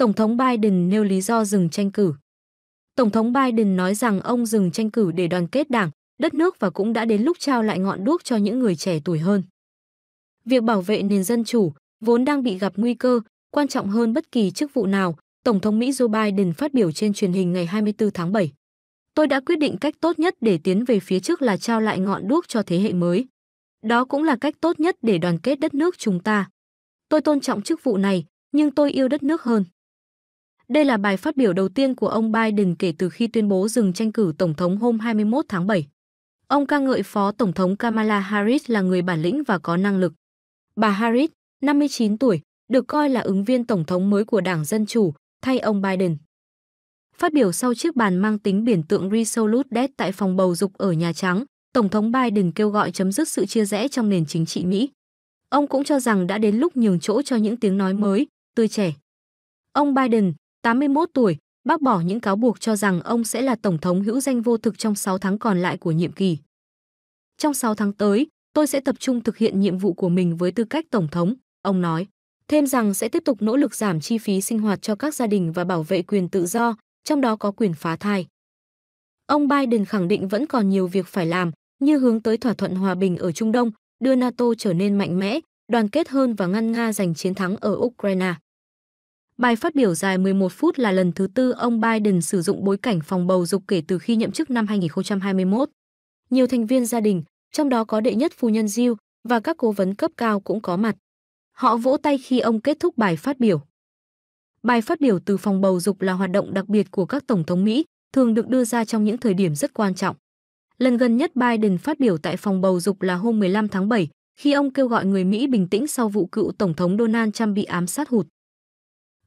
Tổng thống Biden nêu lý do dừng tranh cử. Tổng thống Biden nói rằng ông dừng tranh cử để đoàn kết đảng, đất nước và cũng đã đến lúc trao lại ngọn đuốc cho những người trẻ tuổi hơn. Việc bảo vệ nền dân chủ vốn đang bị gặp nguy cơ, quan trọng hơn bất kỳ chức vụ nào, Tổng thống Mỹ Joe Biden phát biểu trên truyền hình ngày 24 tháng 7. Tôi đã quyết định cách tốt nhất để tiến về phía trước là trao lại ngọn đuốc cho thế hệ mới. Đó cũng là cách tốt nhất để đoàn kết đất nước chúng ta. Tôi tôn trọng chức vụ này, nhưng tôi yêu đất nước hơn. Đây là bài phát biểu đầu tiên của ông Biden kể từ khi tuyên bố dừng tranh cử tổng thống hôm 21 tháng 7. Ông ca ngợi Phó Tổng thống Kamala Harris là người bản lĩnh và có năng lực. Bà Harris, 59 tuổi, được coi là ứng viên tổng thống mới của Đảng Dân Chủ, thay ông Biden. Phát biểu sau chiếc bàn mang tính biển tượng Resolute Death tại phòng bầu dục ở Nhà Trắng, Tổng thống Biden kêu gọi chấm dứt sự chia rẽ trong nền chính trị Mỹ. Ông cũng cho rằng đã đến lúc nhường chỗ cho những tiếng nói mới, tươi trẻ. Ông Biden, 81 tuổi, bác bỏ những cáo buộc cho rằng ông sẽ là tổng thống hữu danh vô thực trong 6 tháng còn lại của nhiệm kỳ. Trong 6 tháng tới, tôi sẽ tập trung thực hiện nhiệm vụ của mình với tư cách tổng thống, ông nói. Thêm rằng sẽ tiếp tục nỗ lực giảm chi phí sinh hoạt cho các gia đình và bảo vệ quyền tự do, trong đó có quyền phá thai. Ông Biden khẳng định vẫn còn nhiều việc phải làm, như hướng tới thỏa thuận hòa bình ở Trung Đông, đưa NATO trở nên mạnh mẽ, đoàn kết hơn và ngăn Nga giành chiến thắng ở Ukraine. Bài phát biểu dài 11 phút là lần thứ tư ông Biden sử dụng bối cảnh phòng bầu dục kể từ khi nhậm chức năm 2021. Nhiều thành viên gia đình, trong đó có đệ nhất phu nhân Jill và các cố vấn cấp cao cũng có mặt. Họ vỗ tay khi ông kết thúc bài phát biểu. Bài phát biểu từ phòng bầu dục là hoạt động đặc biệt của các tổng thống Mỹ, thường được đưa ra trong những thời điểm rất quan trọng. Lần gần nhất Biden phát biểu tại phòng bầu dục là hôm 15 tháng 7, khi ông kêu gọi người Mỹ bình tĩnh sau vụ cựu tổng thống Donald Trump bị ám sát hụt.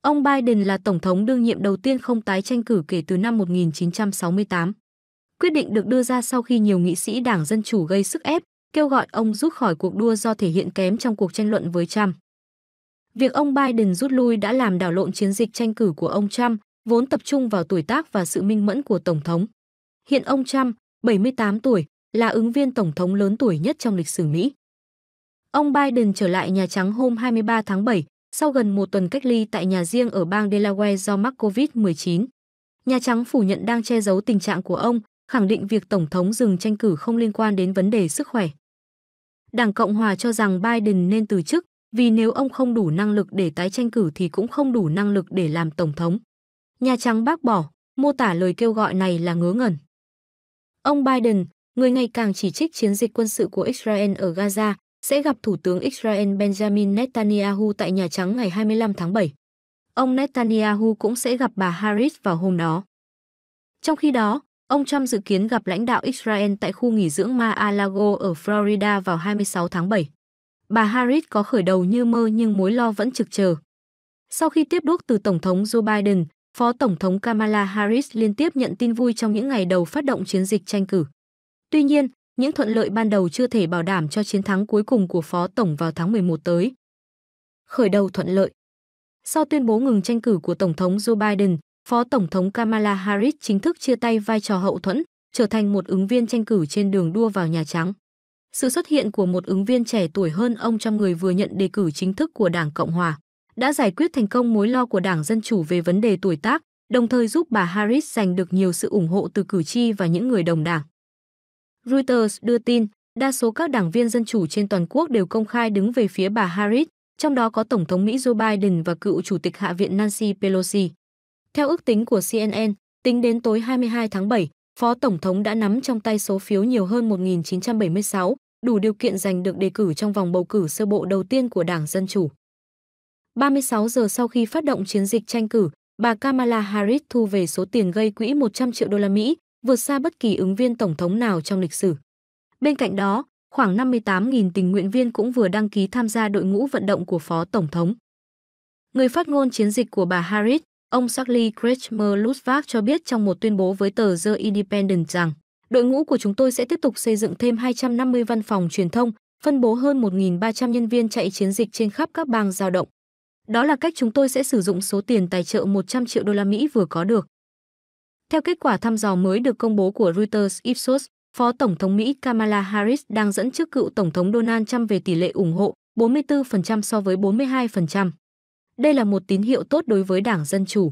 Ông Biden là tổng thống đương nhiệm đầu tiên không tái tranh cử kể từ năm 1968. Quyết định được đưa ra sau khi nhiều nghị sĩ Đảng Dân Chủ gây sức ép, kêu gọi ông rút khỏi cuộc đua do thể hiện kém trong cuộc tranh luận với Trump. Việc ông Biden rút lui đã làm đảo lộn chiến dịch tranh cử của ông Trump, vốn tập trung vào tuổi tác và sự minh mẫn của Tổng thống. Hiện ông Trump, 78 tuổi, là ứng viên Tổng thống lớn tuổi nhất trong lịch sử Mỹ. Ông Biden trở lại Nhà Trắng hôm 23 tháng 7, sau gần một tuần cách ly tại nhà riêng ở bang Delaware do mắc COVID-19. Nhà Trắng phủ nhận đang che giấu tình trạng của ông, khẳng định việc Tổng thống dừng tranh cử không liên quan đến vấn đề sức khỏe. Đảng Cộng Hòa cho rằng Biden nên từ chức, vì nếu ông không đủ năng lực để tái tranh cử thì cũng không đủ năng lực để làm Tổng thống. Nhà Trắng bác bỏ, mô tả lời kêu gọi này là ngớ ngẩn. Ông Biden, người ngày càng chỉ trích chiến dịch quân sự của Israel ở Gaza, sẽ gặp Thủ tướng Israel Benjamin Netanyahu tại Nhà Trắng ngày 25 tháng 7. Ông Netanyahu cũng sẽ gặp bà Harris vào hôm đó. Trong khi đó, ông Trump dự kiến gặp lãnh đạo Israel tại khu nghỉ dưỡng Mar-a-Lago ở Florida vào 26 tháng 7. Bà Harris có khởi đầu như mơ nhưng mối lo vẫn trực chờ. Sau khi tiếp đuốc từ Tổng thống Joe Biden, Phó Tổng thống Kamala Harris liên tiếp nhận tin vui trong những ngày đầu phát động chiến dịch tranh cử. Tuy nhiên, những thuận lợi ban đầu chưa thể bảo đảm cho chiến thắng cuối cùng của Phó Tổng vào tháng 11 tới. Khởi đầu thuận lợi Sau tuyên bố ngừng tranh cử của Tổng thống Joe Biden, Phó Tổng thống Kamala Harris chính thức chia tay vai trò hậu thuẫn, trở thành một ứng viên tranh cử trên đường đua vào Nhà Trắng. Sự xuất hiện của một ứng viên trẻ tuổi hơn ông trong người vừa nhận đề cử chính thức của Đảng Cộng Hòa đã giải quyết thành công mối lo của Đảng Dân Chủ về vấn đề tuổi tác, đồng thời giúp bà Harris giành được nhiều sự ủng hộ từ cử tri và những người đồng đảng. Reuters đưa tin, đa số các đảng viên dân chủ trên toàn quốc đều công khai đứng về phía bà Harris, trong đó có Tổng thống Mỹ Joe Biden và cựu Chủ tịch Hạ viện Nancy Pelosi. Theo ước tính của CNN, tính đến tối 22 tháng 7, Phó Tổng thống đã nắm trong tay số phiếu nhiều hơn 1976, đủ điều kiện giành được đề cử trong vòng bầu cử sơ bộ đầu tiên của Đảng Dân Chủ. 36 giờ sau khi phát động chiến dịch tranh cử, bà Kamala Harris thu về số tiền gây quỹ 100 triệu đô la Mỹ, vượt xa bất kỳ ứng viên tổng thống nào trong lịch sử. Bên cạnh đó, khoảng 58.000 tình nguyện viên cũng vừa đăng ký tham gia đội ngũ vận động của Phó Tổng thống. Người phát ngôn chiến dịch của bà Harris, ông Charlie Kretschmer Lutzbach cho biết trong một tuyên bố với tờ The Independent rằng đội ngũ của chúng tôi sẽ tiếp tục xây dựng thêm 250 văn phòng truyền thông, phân bố hơn 1.300 nhân viên chạy chiến dịch trên khắp các bang giao động. Đó là cách chúng tôi sẽ sử dụng số tiền tài trợ 100 triệu đô la Mỹ vừa có được. Theo kết quả thăm dò mới được công bố của Reuters Ipsos, Phó Tổng thống Mỹ Kamala Harris đang dẫn trước cựu Tổng thống Donald Trump về tỷ lệ ủng hộ 44% so với 42%. Đây là một tín hiệu tốt đối với Đảng Dân Chủ.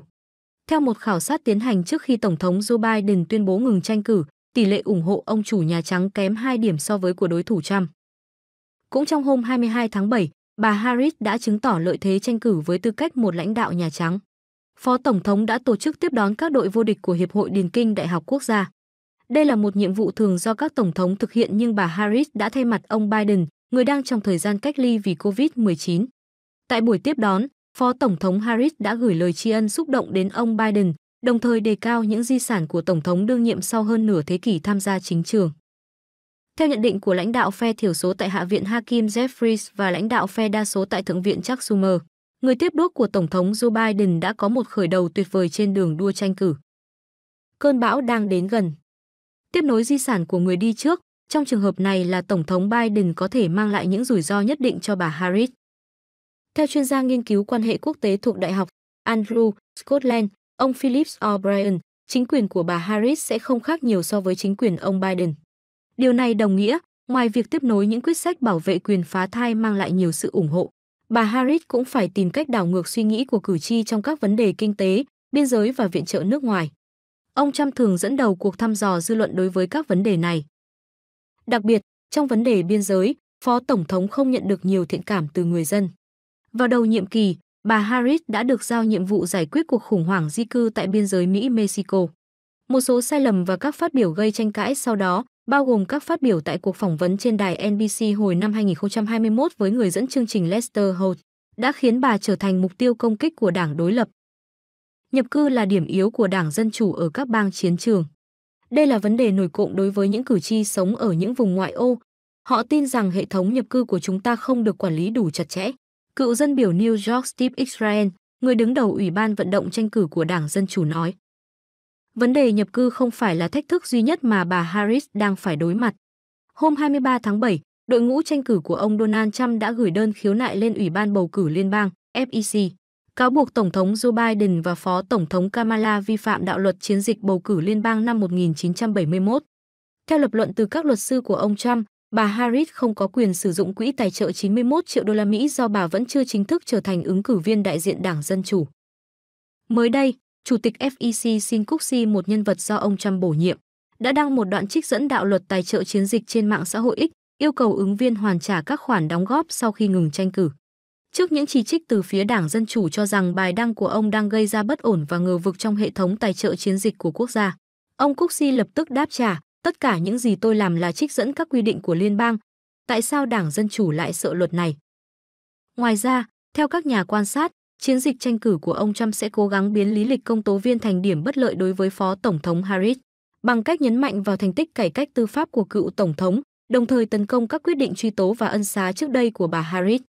Theo một khảo sát tiến hành trước khi Tổng thống Joe Biden tuyên bố ngừng tranh cử, tỷ lệ ủng hộ ông chủ Nhà Trắng kém 2 điểm so với của đối thủ Trump. Cũng trong hôm 22 tháng 7, bà Harris đã chứng tỏ lợi thế tranh cử với tư cách một lãnh đạo Nhà Trắng. Phó Tổng thống đã tổ chức tiếp đón các đội vô địch của Hiệp hội Điền Kinh Đại học Quốc gia. Đây là một nhiệm vụ thường do các Tổng thống thực hiện nhưng bà Harris đã thay mặt ông Biden, người đang trong thời gian cách ly vì COVID-19. Tại buổi tiếp đón, Phó Tổng thống Harris đã gửi lời tri ân xúc động đến ông Biden, đồng thời đề cao những di sản của Tổng thống đương nhiệm sau hơn nửa thế kỷ tham gia chính trường. Theo nhận định của lãnh đạo phe thiểu số tại Hạ viện Hakim Jeffries và lãnh đạo phe đa số tại Thượng viện Chuck Schumer, người tiếp đốt của Tổng thống Joe Biden đã có một khởi đầu tuyệt vời trên đường đua tranh cử. Cơn bão đang đến gần. Tiếp nối di sản của người đi trước, trong trường hợp này là Tổng thống Biden có thể mang lại những rủi ro nhất định cho bà Harris. Theo chuyên gia nghiên cứu quan hệ quốc tế thuộc Đại học Andrew, Scotland, ông Phillips O'Brien, chính quyền của bà Harris sẽ không khác nhiều so với chính quyền ông Biden. Điều này đồng nghĩa, ngoài việc tiếp nối những quyết sách bảo vệ quyền phá thai mang lại nhiều sự ủng hộ, bà Harris cũng phải tìm cách đảo ngược suy nghĩ của cử tri trong các vấn đề kinh tế, biên giới và viện trợ nước ngoài. Ông Trump thường dẫn đầu cuộc thăm dò dư luận đối với các vấn đề này. Đặc biệt, trong vấn đề biên giới, Phó Tổng thống không nhận được nhiều thiện cảm từ người dân. Vào đầu nhiệm kỳ, bà Harris đã được giao nhiệm vụ giải quyết cuộc khủng hoảng di cư tại biên giới Mỹ-Mexico. Một số sai lầm và các phát biểu gây tranh cãi sau đó bao gồm các phát biểu tại cuộc phỏng vấn trên đài NBC hồi năm 2021 với người dẫn chương trình Lester Holt, đã khiến bà trở thành mục tiêu công kích của đảng đối lập. Nhập cư là điểm yếu của đảng Dân Chủ ở các bang chiến trường. Đây là vấn đề nổi cộng đối với những cử tri sống ở những vùng ngoại ô. Họ tin rằng hệ thống nhập cư của chúng ta không được quản lý đủ chặt chẽ. Cựu dân biểu New York Steve Israel, người đứng đầu Ủy ban vận động tranh cử của Đảng Dân Chủ nói vấn đề nhập cư không phải là thách thức duy nhất mà bà Harris đang phải đối mặt. Hôm 23 tháng 7, đội ngũ tranh cử của ông Donald Trump đã gửi đơn khiếu nại lên Ủy ban bầu cử liên bang FEC, cáo buộc Tổng thống Joe Biden và Phó Tổng thống Kamala vi phạm đạo luật chiến dịch bầu cử liên bang năm 1971. Theo lập luận từ các luật sư của ông Trump, bà Harris không có quyền sử dụng quỹ tài trợ 91 triệu đô la Mỹ do bà vẫn chưa chính thức trở thành ứng cử viên đại diện Đảng Dân Chủ. Mới đây, Chủ tịch FEC Sin Kuxi, một nhân vật do ông Trump bổ nhiệm, đã đăng một đoạn trích dẫn đạo luật tài trợ chiến dịch trên mạng xã hội X, yêu cầu ứng viên hoàn trả các khoản đóng góp sau khi ngừng tranh cử. Trước những chỉ trích từ phía Đảng Dân Chủ cho rằng bài đăng của ông đang gây ra bất ổn và ngờ vực trong hệ thống tài trợ chiến dịch của quốc gia, ông Kuxi lập tức đáp trả, tất cả những gì tôi làm là trích dẫn các quy định của liên bang. Tại sao Đảng Dân Chủ lại sợ luật này? Ngoài ra, theo các nhà quan sát, chiến dịch tranh cử của ông Trump sẽ cố gắng biến lý lịch công tố viên thành điểm bất lợi đối với Phó Tổng thống Harris bằng cách nhấn mạnh vào thành tích cải cách tư pháp của cựu Tổng thống, đồng thời tấn công các quyết định truy tố và ân xá trước đây của bà Harris.